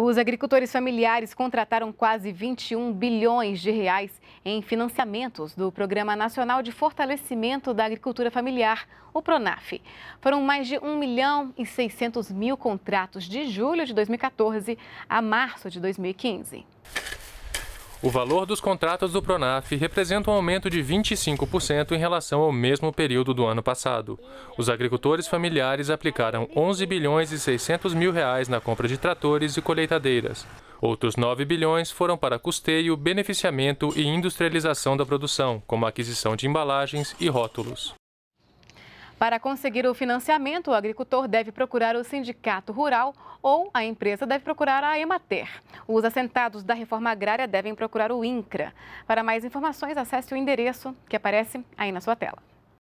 Os agricultores familiares contrataram quase 21 bilhões de reais em financiamentos do Programa Nacional de Fortalecimento da Agricultura Familiar, o PRONAF. Foram mais de 1 milhão e 600 mil contratos de julho de 2014 a março de 2015. O valor dos contratos do Pronaf representa um aumento de 25% em relação ao mesmo período do ano passado. Os agricultores familiares aplicaram 11 bilhões e 600 mil reais na compra de tratores e colheitadeiras. Outros 9 bilhões foram para custeio, beneficiamento e industrialização da produção, como aquisição de embalagens e rótulos. Para conseguir o financiamento, o agricultor deve procurar o sindicato rural ou a empresa deve procurar a Emater. Os assentados da reforma agrária devem procurar o INCRA. Para mais informações, acesse o endereço que aparece aí na sua tela.